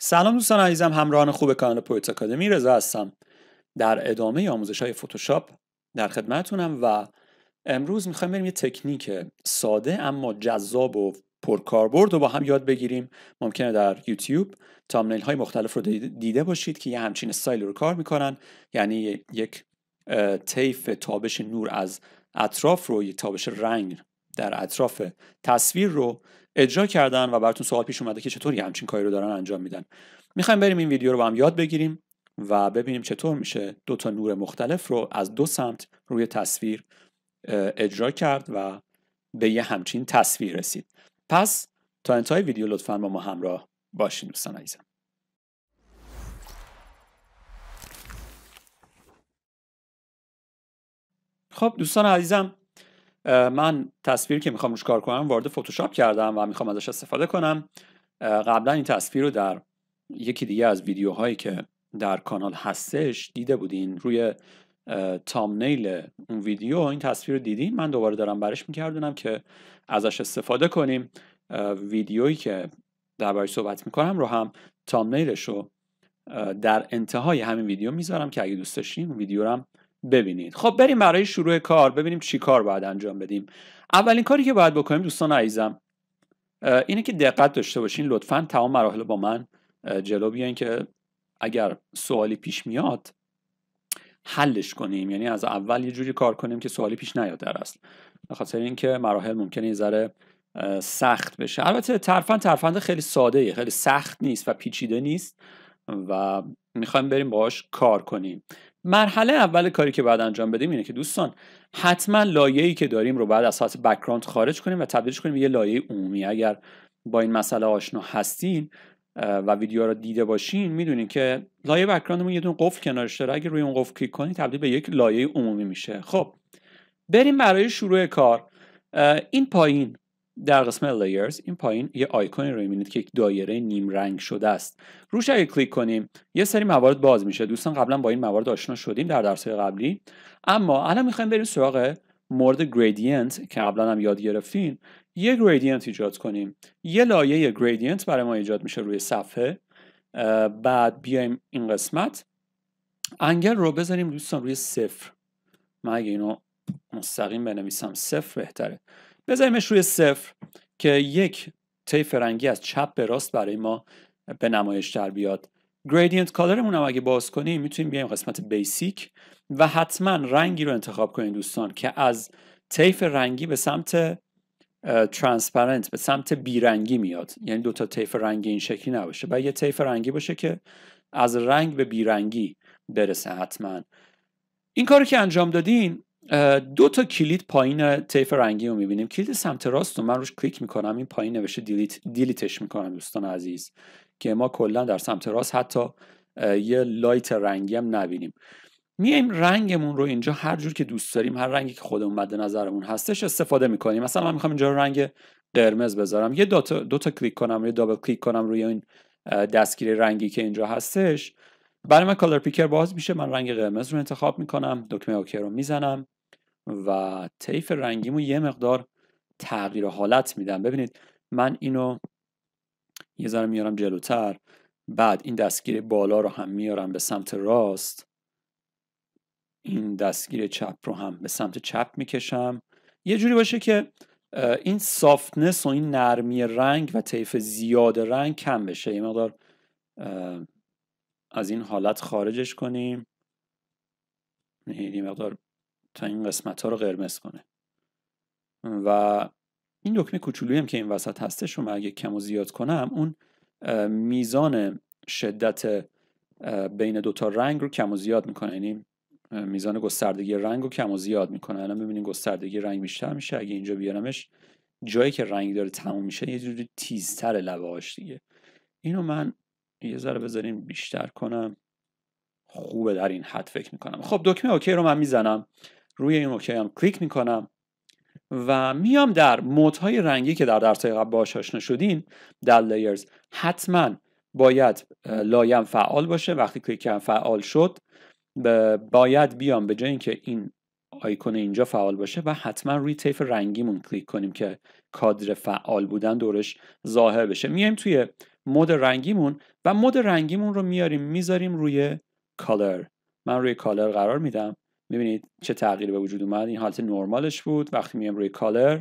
سلام دوستان عزیزم همراهان خوب کانال پویت اکادمی رضا هستم در ادامه آموزش های فتوشاپ در خدمتونم و امروز میخوایم بریم یه تکنیک ساده اما جذاب و پرکاربرد رو با هم یاد بگیریم ممکنه در یوتیوب تامنیل های مختلف رو دیده باشید که یه همچین استایل رو کار میکنن یعنی یک طیف تابش نور از اطراف رو یه تابش رنگ در اطراف تصویر رو اجرا کردن و براتون سوال پیش اومده که چطوری همچین کاری رو دارن انجام میدن میخوایم بریم این ویدیو رو با هم یاد بگیریم و ببینیم چطور میشه دو تا نور مختلف رو از دو سمت روی تصویر اجرا کرد و به یه همچین تصویر رسید پس تا انتهای ویدیو لطفا با ما همراه باشین دوستان عزیزم خب دوستان عزیزم من تصویر که میخوام روش کار کنم وارد فتوشاپ کردم و میخوام ازش استفاده کنم قبلا این تصویر رو در یکی دیگه از ویدیوهایی که در کانال هستش دیده بودین روی تامنیل اون ویدیو این تصویر رو دیدین من دوباره دارم برش میکردونم که ازش استفاده کنیم ویدیویی که دربارش صحبت میکنم رو هم تامنیلش رو در انتهای همین ویدیو میذارم که اگه دوست داشتین ببینید خب بریم برای شروع کار ببینیم چی کار باید انجام بدیم اولین کاری که باید بکنیم دوستان عزیزم اینه که دقت داشته باشین لطفا تمام مراحل با من جلو بیاین که اگر سوالی پیش میاد حلش کنیم یعنی از اول یه جوری کار کنیم که سوالی پیش نیاد در اصل به خاطر اینکه مراحل ممکنه یه ذره سخت بشه البته ترفند ترفند خیلی ساده خیلی سخت نیست و پیچیده نیست و میخوایم بریم باهاش کار کنیم مرحله اول کاری که باید انجام بدیم اینه که دوستان حتما ای که داریم رو بعد از سطح بکراند خارج کنیم و تبدیلش کنیم به یه لایه عمومی اگر با این مسئله آشنا هستین و ویدیو رو دیده باشین میدونین که لایه بکراندمون یه دون قفل کنارش داره اگر روی اون قفل کلیک کنید تبدیل به یک لایه عمومی میشه خب بریم برای شروع کار این پایین در قسم Layers این پایین یه آیکونی رو می‌بینید که یک دایره نیم رنگ شده است روش اگه کلیک کنیم یه سری موارد باز میشه دوستان قبلا با این موارد آشنا شدیم در درس‌های قبلی اما الان میخوایم بریم سراغ مورد گریدینت که قبلا هم یاد گرفتین یه گریدینت ایجاد کنیم یه لایه گریدینت برای ما ایجاد میشه روی صفحه بعد بیایم این قسمت انگل رو بذاریم دوستان روی صفر من اگه اینو مستقیم بنویسم صفر بهتره بذاریمش روی صفر که یک طیف رنگی از چپ به راست برای ما به نمایش در بیاد گریدینت کالرمون هم اگه باز کنیم میتونیم بیایم قسمت بیسیک و حتما رنگی رو انتخاب کنید دوستان که از طیف رنگی به سمت ترانسپرنت به سمت بیرنگی میاد یعنی دوتا طیف رنگی این شکلی نباشه باید یه طیف رنگی باشه که از رنگ به بیرنگی برسه حتما این کاری که انجام دادین دو تا کلید پایین طیف رنگی رو میبینیم کلید سمت راست رو من روش کلیک میکنم این پایین نوشته دیلیت دیلیتش میکنم دوستان عزیز که ما کلا در سمت راست حتی یه لایت رنگی هم نبینیم میایم رنگمون رو اینجا هر جور که دوست داریم هر رنگی که خودمون مد نظرمون هستش استفاده میکنیم مثلا من میخوام اینجا رنگ قرمز بذارم یه دو تا, کلیک کنم یه دابل کلیک کنم روی این دستگیر رنگی که اینجا هستش برای من کالر پیکر باز میشه من رنگ قرمز رو انتخاب میکنم دکمه اوکی رو میزنم و طیف رنگیمو یه مقدار تغییر حالت میدم ببینید من اینو یه ذره میارم جلوتر بعد این دستگیر بالا رو هم میارم به سمت راست این دستگیر چپ رو هم به سمت چپ میکشم یه جوری باشه که این سافتنس و این نرمی رنگ و طیف زیاد رنگ کم بشه یه مقدار از این حالت خارجش کنیم یه مقدار تا این قسمت ها رو قرمز کنه و این دکمه کوچولویی هم که این وسط هستش رو اگه کم و زیاد کنم اون میزان شدت بین دوتا رنگ رو کم و زیاد میکنه یعنی میزان گستردگی رنگ رو کم و زیاد میکنه الان ببینید گستردگی رنگ بیشتر میشه اگه اینجا بیارمش جایی که رنگ داره تموم میشه یه جوری تیزتر لبهاش دیگه اینو من یه ذره بذاریم بیشتر کنم خوبه در این حد فکر میکنم خب دکمه اوکی رو من میزنم روی این اوکی هم کلیک میکنم و میام در مودهای رنگی که در درس قبل باهاش آشنا شدین در لایرز حتما باید لایم فعال باشه وقتی کلیک کردم فعال شد باید بیام به جای اینکه این آیکون اینجا فعال باشه و حتما روی طیف رنگیمون کلیک کنیم که کادر فعال بودن دورش ظاهر بشه میایم توی مود رنگیمون و مود رنگیمون رو میاریم میذاریم روی کالر من روی کالر قرار میدم میبینید چه تغییری به وجود اومد این حالت نرمالش بود وقتی میام روی کالر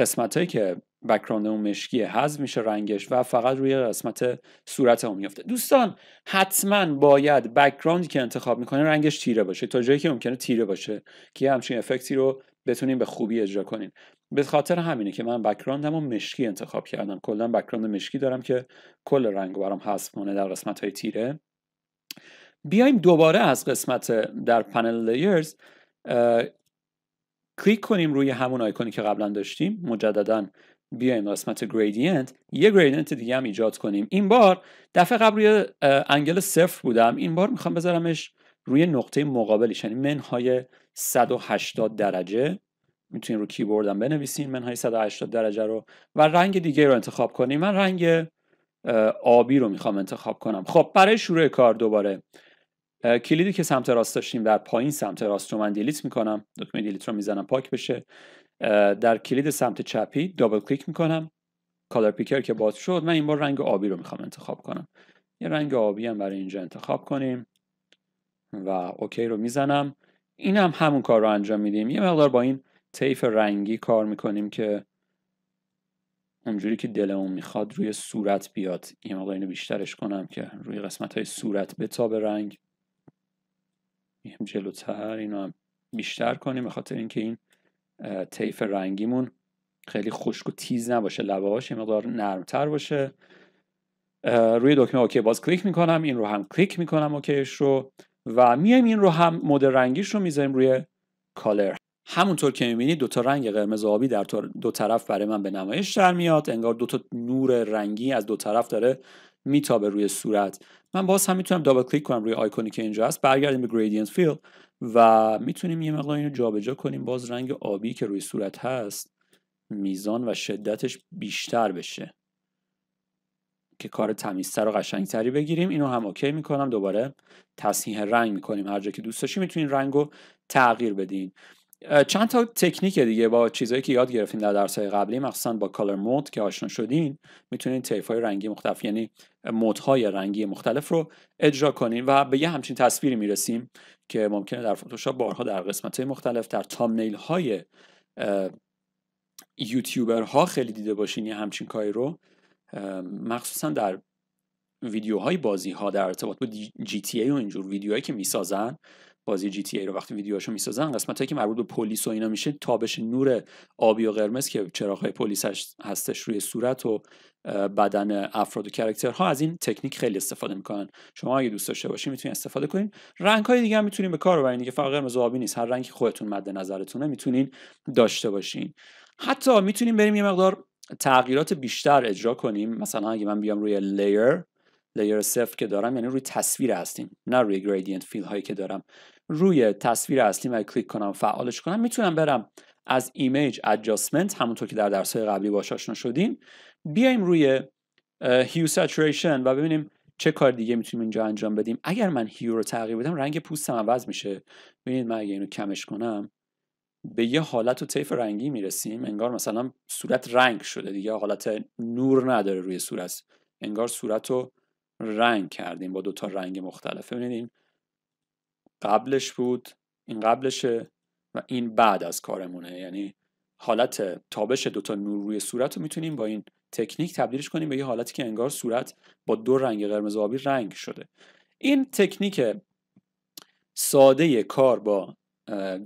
قسمت هایی که بکراند اون مشکیه حذف میشه رنگش و فقط روی قسمت صورت اون میفته دوستان حتما باید بکراندی که انتخاب میکنه رنگش تیره باشه تا جایی که ممکنه تیره باشه که همچین افکتی رو بتونیم به خوبی اجرا کنیم به خاطر همینه که من بکراندم مشکی انتخاب کردم کلا بکراند مشکی دارم که کل رنگ برام حذف کنه در قسمت های تیره بیایم دوباره از قسمت در پنل لیرز کلیک کنیم روی همون آیکونی که قبلا داشتیم مجددا بیایم قسمت گریدینت یه گریدینت دیگه هم ایجاد کنیم این بار دفعه قبل روی انگل صفر بودم این بار میخوام بذارمش روی نقطه مقابلش یعنی منهای 180 درجه میتونیم رو کیبوردم بنویسیم منهای 180 درجه رو و رنگ دیگه رو انتخاب کنیم من رنگ آبی رو میخوام انتخاب کنم خب برای شروع کار دوباره کلیدی که سمت راست داشتیم در پایین سمت راست رو من دیلیت میکنم دکمه دیلیت رو میزنم پاک بشه در کلید سمت چپی دابل کلیک میکنم کالر پیکر که باز شد من این بار رنگ آبی رو میخوام انتخاب کنم یه رنگ آبی هم برای اینجا انتخاب کنیم و اوکی رو میزنم این هم همون کار رو انجام میدیم یه مقدار با این طیف رنگی کار میکنیم که اونجوری که دلمون میخواد روی صورت بیاد یه مقدار اینو بیشترش کنم که روی قسمت های صورت بتاب رنگ میهم جلوتر اینو هم بیشتر کنیم به خاطر اینکه این طیف رنگیمون خیلی خشک و تیز نباشه لبه یه مقدار نرمتر باشه روی دکمه اوکی باز کلیک میکنم این رو هم کلیک میکنم اوکیش رو و میایم این رو هم مود رنگیش رو میذاریم روی کالر همونطور که میبینید دوتا رنگ قرمز آبی در دو طرف برای من به نمایش در میاد انگار دوتا نور رنگی از دو طرف داره میتابه روی صورت من باز هم میتونم دابل کلیک کنم روی آیکونی که اینجا هست برگردیم به گریدینت فیل و میتونیم یه مقدار اینو جابجا کنیم باز رنگ آبی که روی صورت هست میزان و شدتش بیشتر بشه که کار تمیزتر و قشنگتری بگیریم اینو هم اوکی میکنم دوباره تصحیح رنگ میکنیم هر جا که دوست داشتیم میتونین رنگ رو تغییر بدین چند تا تکنیک دیگه با چیزهایی که یاد گرفتیم در درس‌های قبلی مخصوصا با کالر مود که آشنا شدین میتونین های رنگی مختلف یعنی مودهای رنگی مختلف رو اجرا کنین و به یه همچین تصویری میرسیم که ممکنه در فتوشاپ بارها در قسمت‌های مختلف در تامنیل های یوتیوبرها خیلی دیده باشین یه همچین کاری رو مخصوصا در ویدیوهای بازی ها در ارتباط با جی و اینجور ویدیوهایی که میسازن بازی جی تی ای رو وقتی ویدیوهاشو میسازن قسمتایی که مربوط به پلیس و اینا میشه تابش نور آبی و قرمز که های پلیس هستش روی صورت و بدن افراد و کرکترها از این تکنیک خیلی استفاده میکنن شما اگه دوست داشته باشین میتونید استفاده کنین رنگ های دیگه هم میتونین به کار ببرین دیگه فقط قرمز و آبی نیست هر رنگی خودتون مد نظرتونه میتونین داشته باشین حتی میتونیم بریم یه مقدار تغییرات بیشتر اجرا کنیم مثلا اگه من بیام روی لیر لیر صفر که دارم یعنی روی تصویر هستیم نه روی گریدینت فیل هایی که دارم روی تصویر اصلی من کلیک کنم فعالش کنم میتونم برم از ایمیج ادجاستمنت همونطور که در درس‌های قبلی باش آشنا شدیم بیایم روی هیو ساتوریشن و ببینیم چه کار دیگه میتونیم اینجا انجام بدیم اگر من هیو رو تغییر بدم رنگ پوستم عوض میشه ببینید من اگه اینو کمش کنم به یه حالت و طیف رنگی میرسیم انگار مثلا صورت رنگ شده دیگه حالت نور نداره روی صورت انگار صورت رو رنگ کردیم با دو تا رنگ مختلف ببینید قبلش بود این قبلشه و این بعد از کارمونه یعنی حالت تابش دوتا نور روی صورت رو میتونیم با این تکنیک تبدیلش کنیم به یه حالتی که انگار صورت با دو رنگ قرمز آبی رنگ شده این تکنیک ساده کار با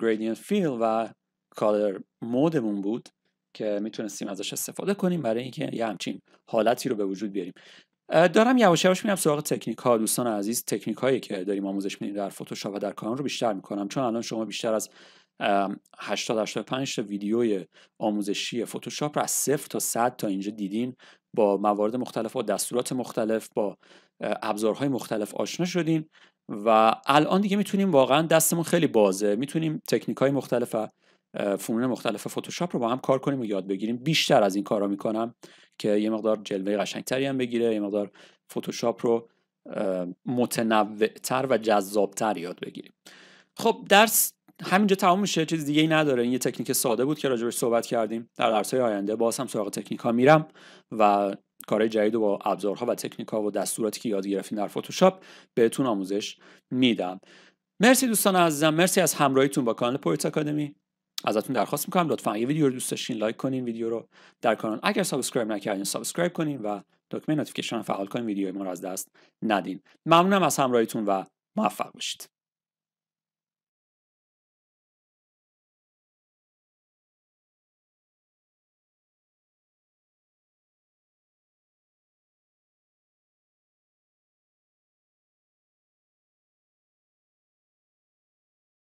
gradient فیل و کالر مودمون بود که میتونستیم ازش استفاده کنیم برای اینکه یه همچین حالتی رو به وجود بیاریم دارم یواش یواش میرم سراغ تکنیک ها دوستان عزیز تکنیک هایی که داریم آموزش میدیم در فتوشاپ و در کانون رو بیشتر میکنم چون الان شما بیشتر از 80 85 تا ویدیوی آموزشی فتوشاپ رو از صفر تا 100 تا اینجا دیدین با موارد مختلف و دستورات مختلف با ابزارهای مختلف آشنا شدین و الان دیگه میتونیم واقعا دستمون خیلی بازه میتونیم تکنیک های مختلف فنون مختلف فتوشاپ رو با هم کار کنیم و یاد بگیریم بیشتر از این کارا میکنم که یه مقدار جلوه قشنگتری هم بگیره یه مقدار فتوشاپ رو متنوعتر و جذابتر یاد بگیریم خب درس همینجا تمام میشه چیز دیگه ای نداره این یه تکنیک ساده بود که راجبش صحبت کردیم در درس های آینده باز هم سراغ تکنیک ها میرم و کارهای جدید و با ابزارها و تکنیک ها و دستوراتی که یاد گرفتیم در فتوشاپ بهتون آموزش میدم مرسی دوستان عزیزم مرسی از همراهیتون با کانال پویت آکادمی ازتون درخواست میکنم لطفا اگه ویدیو رو دوست داشتین لایک کنین ویدیو رو در کانال اگر سابسکرایب نکردین سابسکرایب کنین و دکمه نوتیفیکیشن فعال کنین ویدیو ما رو از دست ندین ممنونم از همراهیتون و موفق باشید